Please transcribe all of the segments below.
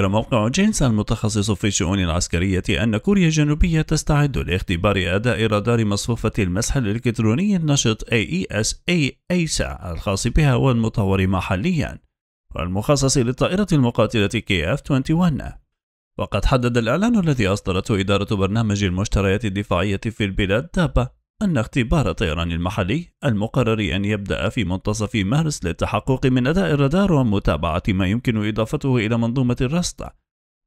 ذكر موقع جينس المتخصص في الشؤون العسكرية أن كوريا الجنوبية تستعد لاختبار أداء رادار مصفوفة المسح الإلكتروني النشط AESA أيسا e الخاص بها والمطور محليا والمخصص للطائرة المقاتلة KF-21 وقد حدد الإعلان الذي أصدرته إدارة برنامج المشتريات الدفاعية في البلاد دابا أن اختبار الطيران المحلي المقرر أن يبدأ في منتصف مارس للتحقق من أداء الرادار ومتابعة ما يمكن إضافته إلى منظومة الرصد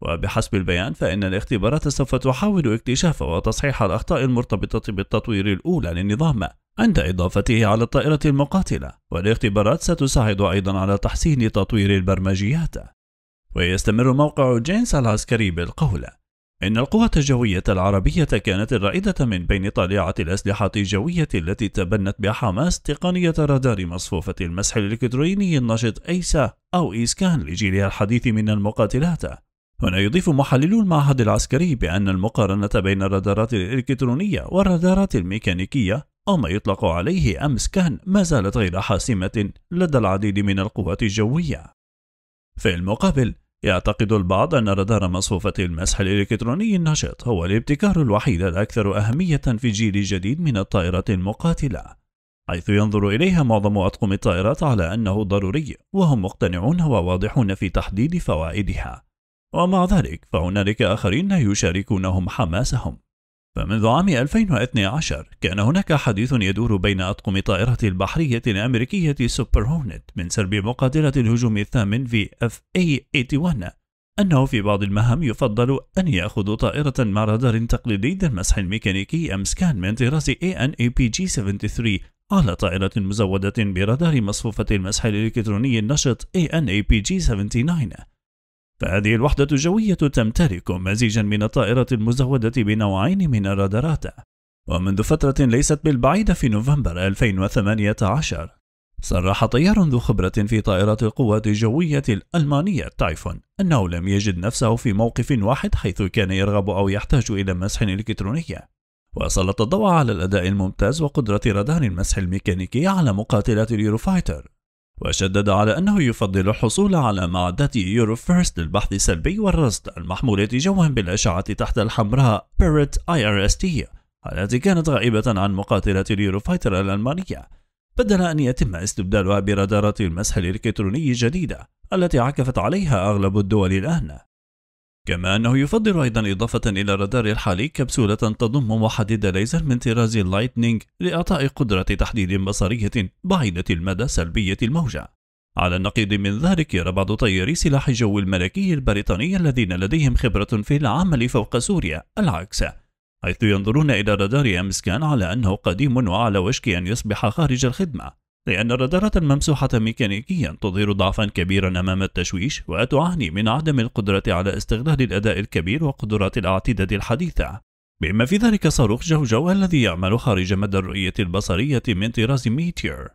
وبحسب البيان فإن الاختبارات سوف تحاول اكتشاف وتصحيح الأخطاء المرتبطة بالتطوير الأولى للنظام عند إضافته على الطائرة المقاتلة والاختبارات ستساعد أيضا على تحسين تطوير البرمجيات ويستمر موقع جينس العسكري بالقول إن القوات الجوية العربية كانت الرائدة من بين طليعة الأسلحة الجوية التي تبنت بحماس تقنية رادار مصفوفة المسح الإلكتروني النشط أيسا أو إيسكان لجيلها الحديث من المقاتلات هنا يضيف محللو المعهد العسكري بأن المقارنة بين الرادارات الإلكترونية والرادارات الميكانيكية أو ما يطلق عليه أمس كان ما زالت غير حاسمة لدى العديد من القوات الجوية في المقابل يعتقد البعض أن رادار مصفوفة المسح الإلكتروني النشط هو الابتكار الوحيد الأكثر أهمية في جيل جديد من الطائرات المقاتلة، حيث ينظر إليها معظم أطقم الطائرات على أنه ضروري، وهم مقتنعون وواضحون في تحديد فوائدها. ومع ذلك فهنالك آخرين لا يشاركونهم حماسهم فمنذ عام 2012 كان هناك حديث يدور بين أطقم طائرة البحرية الأمريكية سوبر هورنت من سرب مقاتلة الهجوم الثامن في اف اي 81 أنه في بعض المهام يفضل أن يأخذ طائرة مع رادار تقليدي ذا المسح الميكانيكي أم سكان من طراز ANAPG-73 على طائرة مزودة برادار مصفوفة المسح الإلكتروني النشط ANAPG-79 فهذه الوحدة الجوية تمتلك مزيجا من الطائرة المزودة بنوعين من الرادارات ومنذ فترة ليست بالبعيدة في نوفمبر 2018 صرح طيار ذو خبرة في طائرات القوات الجوية الألمانية تايفون أنه لم يجد نفسه في موقف واحد حيث كان يرغب أو يحتاج إلى مسح إلكتروني وسلط الضوء على الأداء الممتاز وقدرة رادار المسح الميكانيكي على مقاتلات اليوروفايتر وشدد على أنه يفضل الحصول على معدات يورو فيرست للبحث السلبي والرصد المحمولة جوا بالأشعة تحت الحمراء بيرت اي ار اس تي التي كانت غائبة عن مقاتلة اليورو فايتر الألمانية بدل أن يتم استبدالها برادارات المسح الإلكتروني الجديدة التي عكفت عليها أغلب الدول الآن كما أنه يفضل أيضا إضافة إلى الرادار الحالي كبسولة تضم محدد ليزر من طراز لايتنينج لإعطاء قدرة تحديد بصرية بعيدة المدى سلبية الموجة على النقيض من ذلك يرى بعض طياري سلاح الجو الملكي البريطاني الذين لديهم خبرة في العمل فوق سوريا العكس حيث ينظرون إلى رادار أمسكان على أنه قديم وعلى وشك أن يصبح خارج الخدمة لأن الرادارات الممسوحة ميكانيكيا تظهر ضعفا كبيرا أمام التشويش وتعاني من عدم القدرة على استغلال الأداء الكبير وقدرات الأعتداد الحديثة بما في ذلك صاروخ جوجو الذي يعمل خارج مدى الرؤية البصرية من طراز ميتير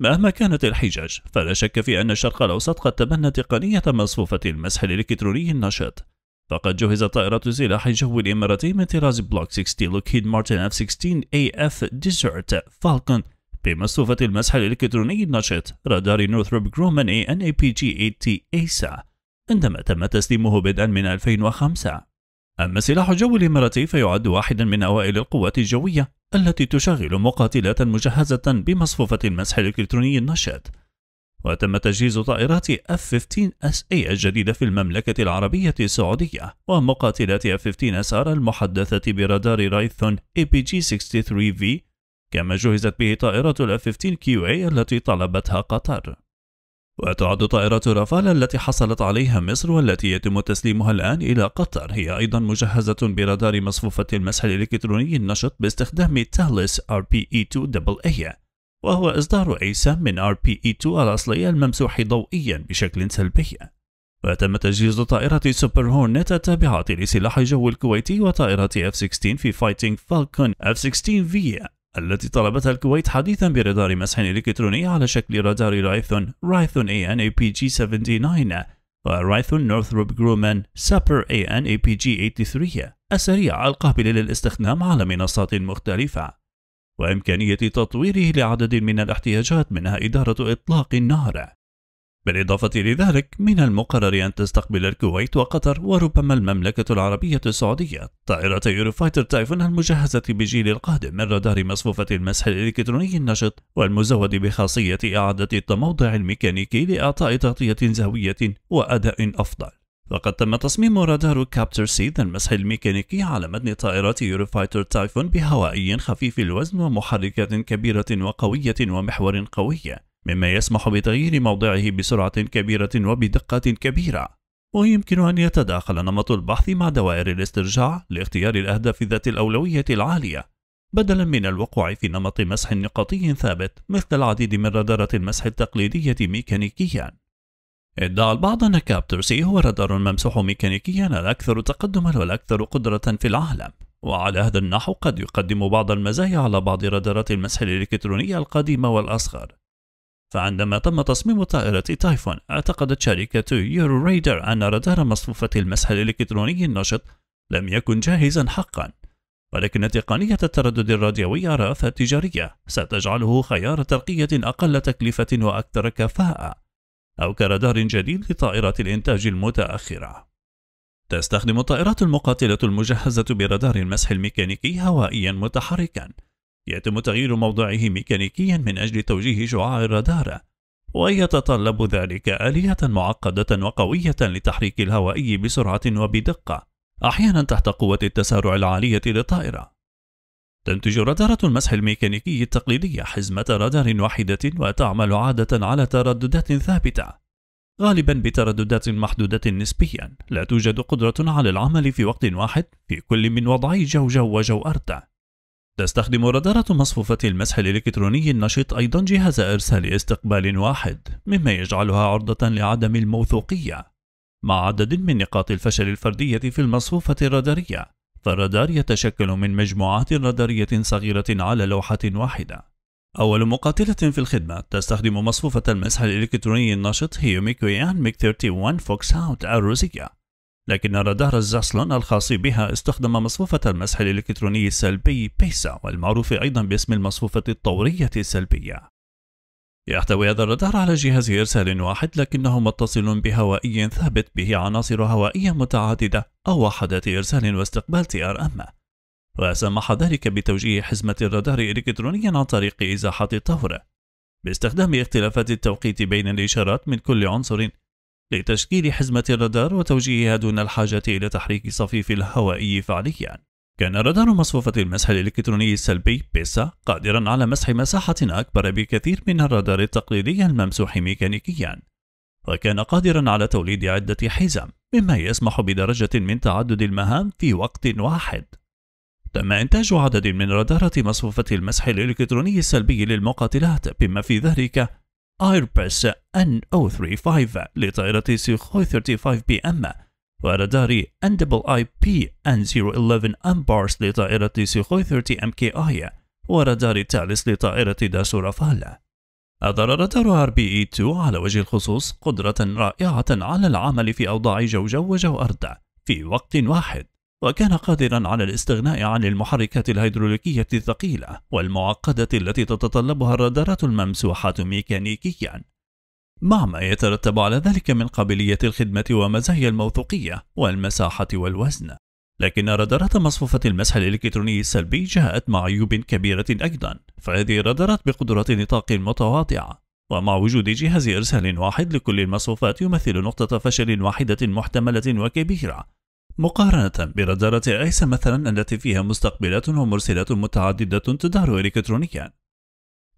مهما كانت الحجج فلا شك في أن الشرق الأوسط قد تبنى تقنية مصفوفة المسح الإلكتروني النشط فقد جهزت طائرة سلاح الجو الإماراتي من طراز بلوك 60 لوكيد مارتن F-16 AF ديزرت فالكون بمصفوفة المسح الإلكتروني النشط رادار نورثروب جرومان اي ان اي بي جي اي تي ايسا عندما تم تسليمه بدءا من 2005 أما سلاح الجو الإماراتي فيعد واحدا من أوائل القوات الجوية التي تشغل مقاتلات مجهزة بمصفوفة المسح الإلكتروني النشط وتم تجهيز طائرات F-15SA الجديدة في المملكة العربية السعودية ومقاتلات F-15SR المحدثة برادار رايثون APG-63V كما جهزت به طائرة f 15 كيو اي التي طلبتها قطر وتعد طائرة رافال التي حصلت عليها مصر والتي يتم تسليمها الآن إلى قطر هي أيضا مجهزة برادار مصفوفة المسح الإلكتروني النشط باستخدام تالس RPE2AA وهو إصدار أيسام من RPE2 الأصلي الممسوح ضوئيا بشكل سلبي وتم تجهيز طائرة سوبر هورنت التابعة لسلاح الجو الكويتي وطائرة F-16 في فايتنج فالكون F-16V التي طلبتها الكويت حديثا برادار مسح إلكتروني على شكل رادار رايثون رايثون ANAPG-79 ورايثون نورثروب جرومان سابر ANAPG-83 السريع القابل للاستخدام على منصات مختلفة وإمكانية تطويره لعدد من الاحتياجات منها إدارة إطلاق النار بالإضافة لذلك من المقرر أن تستقبل الكويت وقطر وربما المملكة العربية السعودية طائرة يوروفايتر تايفون المجهزة بجيل القادم من رادار مصفوفة المسح الإلكتروني النشط والمزود بخاصية إعادة التموضع الميكانيكي لإعطاء تغطية زاوية وأداء أفضل. وقد تم تصميم رادار كابتر سي المسح الميكانيكي على متن طائرات يوروفايتر تايفون بهوائي خفيف الوزن ومحركات كبيرة وقوية ومحور قوي مما يسمح بتغيير موضعه بسرعة كبيرة وبدقة كبيرة ويمكن أن يتداخل نمط البحث مع دوائر الاسترجاع لاختيار الأهداف ذات الأولوية العالية بدلا من الوقوع في نمط مسح نقطي ثابت مثل العديد من رادارات المسح التقليدية ميكانيكيا ادعى البعض أن كابترسي هو رادار ممسوح ميكانيكيا الأكثر تقدما والأكثر قدرة في العالم وعلى هذا النحو قد يقدم بعض المزايا على بعض رادارات المسح الإلكترونية القديمة والأصغر فعندما تم تصميم طائرة تايفون اعتقدت شركة يورو ريدر أن رادار مصفوفة المسح الإلكتروني النشط لم يكن جاهزا حقا ولكن تقنية التردد الراديوي الراثة التجارية ستجعله خيار ترقية أقل تكلفة وأكثر كفاءة أو كرادار جديد لطائرات الإنتاج المتأخرة تستخدم الطائرات المقاتلة المجهزة برادار المسح الميكانيكي هوائيا متحركا يتم تغيير موضعه ميكانيكيا من أجل توجيه شعاع الرادار ويتطلب ذلك آلية معقدة وقوية لتحريك الهوائي بسرعة وبدقة أحيانا تحت قوة التسارع العالية للطائرة تنتج رادارة المسح الميكانيكي التقليدية حزمة رادار واحدة وتعمل عادة على ترددات ثابتة غالبا بترددات محدودة نسبيا لا توجد قدرة على العمل في وقت واحد في كل من وضعي جو جو وجو وجوأرته تستخدم رادارات مصفوفة المسح الإلكتروني النشط أيضا جهاز إرسال استقبال واحد، مما يجعلها عرضة لعدم الموثوقية، مع عدد من نقاط الفشل الفردية في المصفوفة الرادارية، فالرادار يتشكل من مجموعات رادارية صغيرة على لوحة واحدة. أول مقاتلة في الخدمة تستخدم مصفوفة المسح الإلكتروني النشط هي ميكويان ميك 31 فوكس هاوت الروسية لكن رادار الزعسلون الخاص بها استخدم مصفوفة المسح الإلكتروني السلبي بيسا والمعروف أيضا باسم المصفوفة الطورية السلبية يحتوي هذا الرادار على جهاز إرسال واحد لكنه متصل بهوائي ثابت به عناصر هوائية متعددة أو وحدات إرسال واستقبال تي ار ام وسمح ذلك بتوجيه حزمة الرادار إلكترونيا عن طريق إزاحة الطور باستخدام اختلافات التوقيت بين الإشارات من كل عنصر لتشكيل حزمة الرادار وتوجيهها دون الحاجة إلى تحريك صفيف الهوائي فعليا كان رادار مصفوفة المسح الإلكتروني السلبي بيسا قادرا على مسح مساحة أكبر بكثير من الرادار التقليدي الممسوح ميكانيكيا وكان قادرا على توليد عدة حزم مما يسمح بدرجة من تعدد المهام في وقت واحد تم إنتاج عدد من رادارات مصفوفة المسح الإلكتروني السلبي للمقاتلات بما في ذلك ايربس ان 035 لطائرة سيخوي 35 بي ام ورادار ان دبل اي بي ان 011 امبارس لطائرة سيخوي 30 ام كي اي ورادار تالس لطائرة داسو رافال أظهر رادار اي 2 على وجه الخصوص قدرة رائعة على العمل في أوضاع جو جو وجو أرض في وقت واحد وكان قادرا على الاستغناء عن المحركات الهيدروليكية الثقيلة والمعقدة التي تتطلبها الرادارات الممسوحة ميكانيكيا مع ما يترتب على ذلك من قابلية الخدمة ومزايا الموثوقية والمساحة والوزن لكن رادارات مصفوفة المسح الإلكتروني السلبي جاءت مع عيوب كبيرة أيضا فهذه الرادارات بقدرة نطاق متواضعة ومع وجود جهاز إرسال واحد لكل المصفوفات يمثل نقطة فشل واحدة محتملة وكبيرة مقارنة بنظارة أيسا مثلا التي فيها مستقبلات ومرسلات متعددة تدار إلكترونيا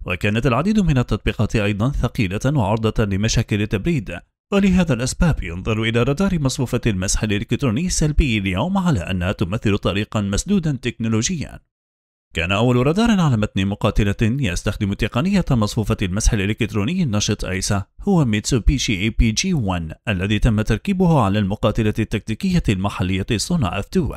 وكانت العديد من التطبيقات أيضا ثقيلة وعرضة لمشاكل التبريد ولهذا الأسباب ينظر إلى رادار مصفوفة المسح الإلكتروني السلبي اليوم على أنها تمثل طريقا مسدودا تكنولوجيا كان أول رادار على متن مقاتلة يستخدم تقنية مصفوفة المسح الإلكتروني النشط أيسا هو ميتسوبيشي اي بي جي 1 الذي تم تركيبه على المقاتلة التكتيكية المحلية صنع اف 2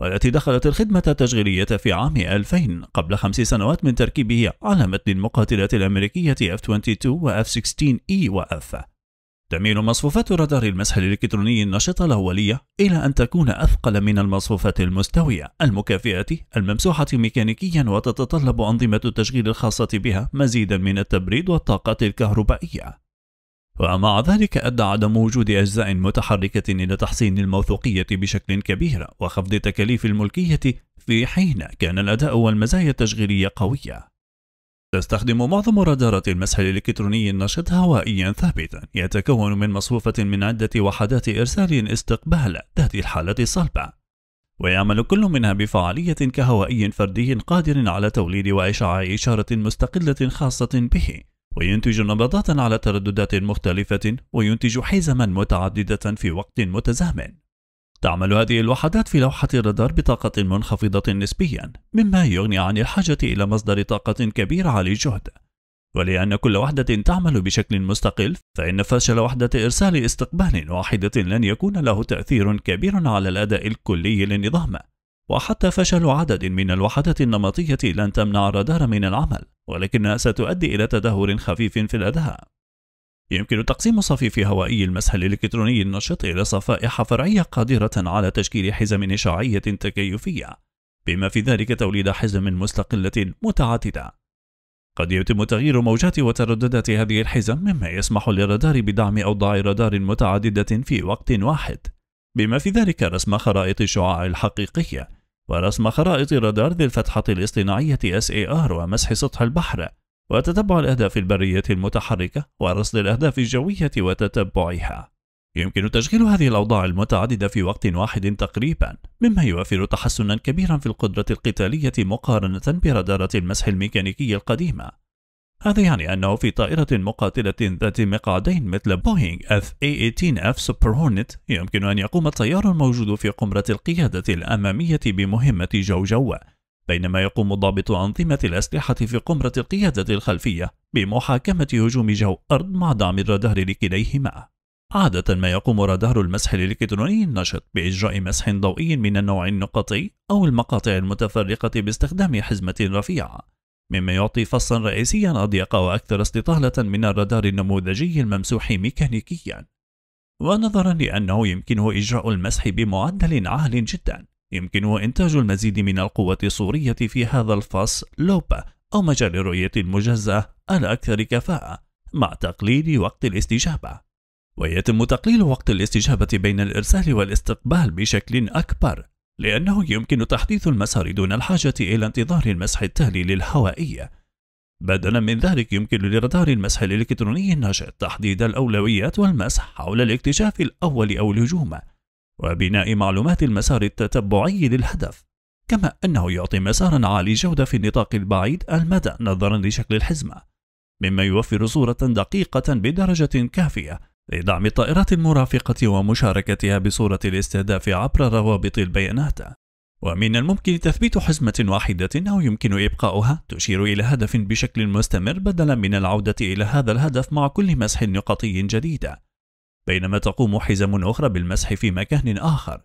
والتي دخلت الخدمة التشغيلية في عام 2000 قبل خمس سنوات من تركيبه على متن المقاتلات الأمريكية F-22 و F-16E و F تميل مصفوفات رادار المسح الإلكتروني النشطة الأولية إلى أن تكون أثقل من المصفوفات المستوية المكافئة الممسوحة ميكانيكيا وتتطلب أنظمة التشغيل الخاصة بها مزيدا من التبريد والطاقات الكهربائية ومع ذلك أدى عدم وجود أجزاء متحركة إلى تحسين الموثوقية بشكل كبير وخفض تكاليف الملكية في حين كان الأداء والمزايا التشغيلية قوية تستخدم معظم رادارات المسح الإلكتروني النشط هوائيا ثابتا يتكون من مصفوفة من عدة وحدات إرسال استقبال ذات الحالة الصلبة ويعمل كل منها بفعالية كهوائي فردي قادر على توليد وإشعاع إشارة مستقلة خاصة به وينتج نبضات على ترددات مختلفة وينتج حزما متعددة في وقت متزامن تعمل هذه الوحدات في لوحة الرادار بطاقة منخفضة نسبيا مما يغني عن الحاجة إلى مصدر طاقة كبير عالي الجهد ولأن كل وحدة تعمل بشكل مستقل فإن فشل وحدة إرسال استقبال واحدة لن يكون له تأثير كبير على الأداء الكلي للنظام وحتى فشل عدد من الوحدات النمطية لن تمنع الرادار من العمل ولكنها ستؤدي إلى تدهور خفيف في الأداء يمكن تقسيم صفيف هوائي المسح الإلكتروني النشط إلى صفائح فرعية قادرة على تشكيل حزم إشعاعية تكيفية، بما في ذلك توليد حزم مستقلة متعددة. قد يتم تغيير موجات وترددات هذه الحزم مما يسمح للرادار بدعم أوضاع رادار متعددة في وقت واحد، بما في ذلك رسم خرائط الشعاع الحقيقية، ورسم خرائط رادار ذي الفتحة الاصطناعية SAR ومسح سطح البحر، وتتبع الأهداف البرية المتحركة ورصد الأهداف الجوية وتتبعها. يمكن تشغيل هذه الأوضاع المتعددة في وقت واحد تقريبا، مما يوفر تحسنا كبيرا في القدرة القتالية مقارنة برادارات المسح الميكانيكي القديمة. هذا يعني أنه في طائرة مقاتلة ذات مقعدين مثل بوينغ F-A-18F إيه سوبر هورنت يمكن أن يقوم الطيار الموجود في قمرة القيادة الأمامية بمهمة جو جوه بينما يقوم ضابط أنظمة الأسلحة في قمرة القيادة الخلفية بمحاكمة هجوم جو أرض مع دعم الرادار لكليهما. عادة ما يقوم رادار المسح الإلكتروني النشط بإجراء مسح ضوئي من النوع النقطي أو المقاطع المتفرقة باستخدام حزمة رفيعة، مما يعطي فصلا رئيسيا أضيق وأكثر استطالة من الرادار النموذجي الممسوح ميكانيكيا. ونظرا لأنه يمكنه إجراء المسح بمعدل عال جدا، يمكن إنتاج المزيد من القوة الصورية في هذا الفص لوب أو مجال الرؤية المجزة الأكثر كفاءة مع تقليل وقت الاستجابة ويتم تقليل وقت الاستجابة بين الإرسال والاستقبال بشكل أكبر لأنه يمكن تحديث المسار دون الحاجة إلى انتظار المسح التالي للهوائي بدلا من ذلك يمكن لرادار المسح الإلكتروني النشط تحديد الأولويات والمسح حول الاكتشاف الأول أو الهجوم وبناء معلومات المسار التتبعي للهدف كما أنه يعطي مسارا عالي جودة في النطاق البعيد المدى نظرا لشكل الحزمة مما يوفر صورة دقيقة بدرجة كافية لدعم الطائرات المرافقة ومشاركتها بصورة الاستهداف عبر روابط البيانات ومن الممكن تثبيت حزمة واحدة أو يمكن إبقاؤها تشير إلى هدف بشكل مستمر بدلا من العودة إلى هذا الهدف مع كل مسح نقطي جديد بينما تقوم حزم أخرى بالمسح في مكان آخر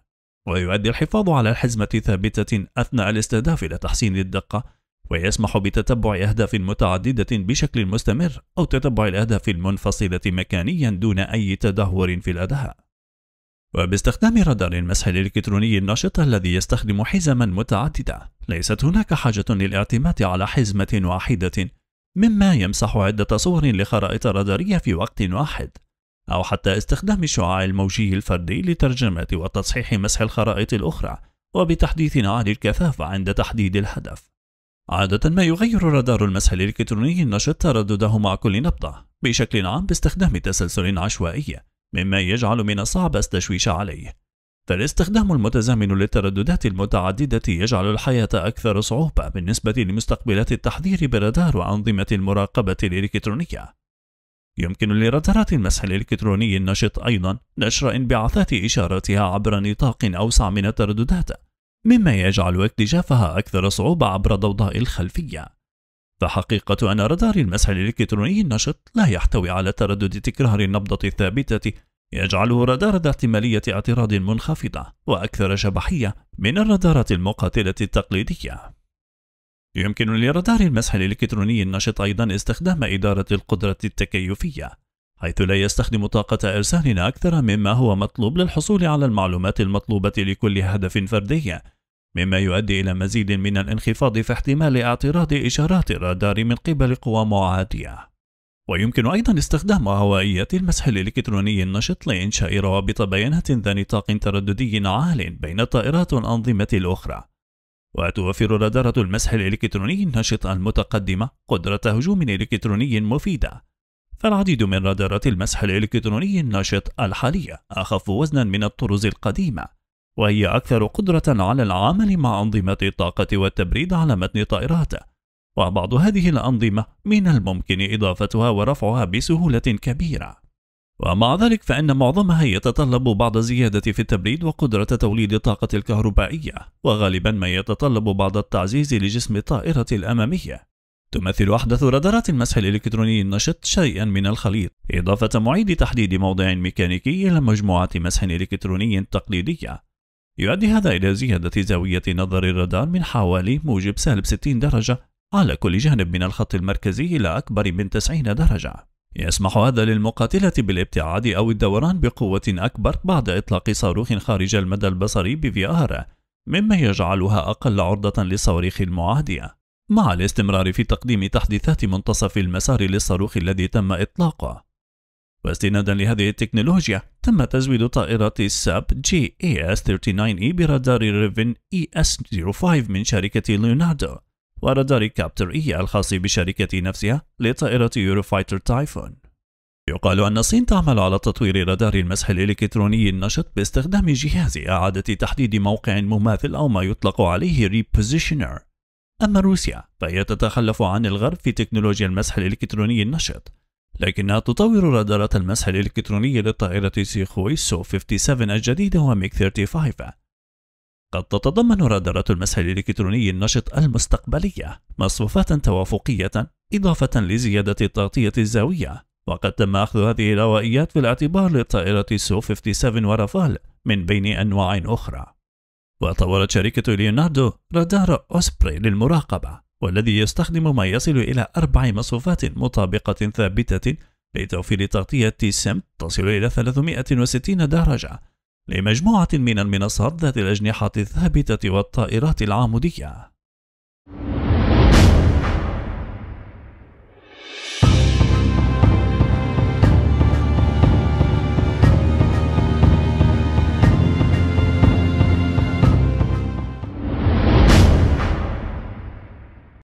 ويؤدي الحفاظ على الحزمة ثابتة أثناء الاستهداف إلى تحسين الدقة ويسمح بتتبع أهداف متعددة بشكل مستمر أو تتبع الأهداف المنفصلة مكانيا دون أي تدهور في الأداء وباستخدام رادار المسح الإلكتروني النشط الذي يستخدم حزما متعددة ليست هناك حاجة للاعتماد على حزمة واحدة مما يمسح عدة صور لخرائط رادارية في وقت واحد أو حتى استخدام شعاع الموجي الفردي لترجمة وتصحيح مسح الخرائط الأخرى وبتحديث عن الكثافة عند تحديد الهدف عادة ما يغير رادار المسح الإلكتروني النشط تردده مع كل نبضة بشكل عام باستخدام تسلسل عشوائي مما يجعل من الصعب التشويش عليه فالاستخدام المتزامن للترددات المتعددة يجعل الحياة أكثر صعوبة بالنسبة لمستقبلات التحذير برادار وأنظمة المراقبة الإلكترونية يمكن لرادارات المسح الإلكتروني النشط أيضا نشر انبعاثات إشاراتها عبر نطاق أوسع من الترددات مما يجعل اكتشافها أكثر صعوبة عبر ضوضاء الخلفية فحقيقة أن رادار المسح الإلكتروني النشط لا يحتوي على تردد تكرار النبضة الثابتة يجعله رادار ذا احتمالية اعتراض منخفضة وأكثر شبحية من الرادارات المقاتلة التقليدية يمكن لرادار المسح الإلكتروني النشط أيضا استخدام إدارة القدرة التكيفية حيث لا يستخدم طاقة إرسال أكثر مما هو مطلوب للحصول على المعلومات المطلوبة لكل هدف فردي مما يؤدي إلى مزيد من الانخفاض في احتمال اعتراض إشارات الرادار من قبل قوى معادية ويمكن أيضا استخدام هوائيات المسح الإلكتروني النشط لإنشاء روابط بيانات ذات نطاق ترددي عال بين طائرات الأنظمة الأخرى وتوفر رادارات المسح الإلكتروني النشط المتقدمة قدرة هجوم إلكتروني مفيدة فالعديد من رادارات المسح الإلكتروني النشط الحالية أخف وزنا من الطرز القديمة وهي أكثر قدرة على العمل مع أنظمة الطاقة والتبريد على متن طائرات وبعض هذه الأنظمة من الممكن إضافتها ورفعها بسهولة كبيرة ومع ذلك فإن معظمها يتطلب بعض زيادة في التبريد وقدرة توليد الطاقة الكهربائية وغالبا ما يتطلب بعض التعزيز لجسم الطائرة الأمامية تمثل أحدث رادارات المسح الإلكتروني النشط شيئا من الخليط إضافة معيد تحديد موضع ميكانيكي إلى مجموعة مسح إلكتروني تقليدية يؤدي هذا إلى زيادة زاوية نظر الرادار من حوالي موجب سالب 60 درجة على كل جانب من الخط المركزي إلى أكبر من 90 درجة يسمح هذا للمقاتلة بالابتعاد أو الدوران بقوة أكبر بعد إطلاق صاروخ خارج المدى البصري آر، مما يجعلها أقل عرضة للصواريخ المعادية مع الاستمرار في تقديم تحديثات منتصف المسار للصاروخ الذي تم إطلاقه واستنادا لهذه التكنولوجيا تم تزويد طائرات الساب جي اي اس 39 اي برادار ريفن اي اس 05 من شركة ليوناردو ورادار كابتر إي الخاص بشركة نفسها لطائرة يوروفايتر تايفون يقال أن الصين تعمل على تطوير رادار المسح الإلكتروني النشط باستخدام جهاز إعادة تحديد موقع مماثل أو ما يطلق عليه ريبوزيشنر أما روسيا فهي تتخلف عن الغرب في تكنولوجيا المسح الإلكتروني النشط لكنها تطور رادارات المسح الإلكتروني للطائرة سيخوي سو 57 الجديدة وميك 35 قد تتضمن رادارات المسح الإلكتروني النشط المستقبلية مصفوفات توافقية إضافة لزيادة تغطية الزاوية وقد تم أخذ هذه الهوائيات في الاعتبار للطائرة سو 57 ورافال من بين أنواع أخرى وطورت شركة ليوناردو رادار أوسبري للمراقبة والذي يستخدم ما يصل إلى أربع مصفوفات مطابقة ثابتة لتوفير تغطية سمت تصل إلى 360 درجة لمجموعة من المنصات ذات الأجنحة الثابتة والطائرات العامودية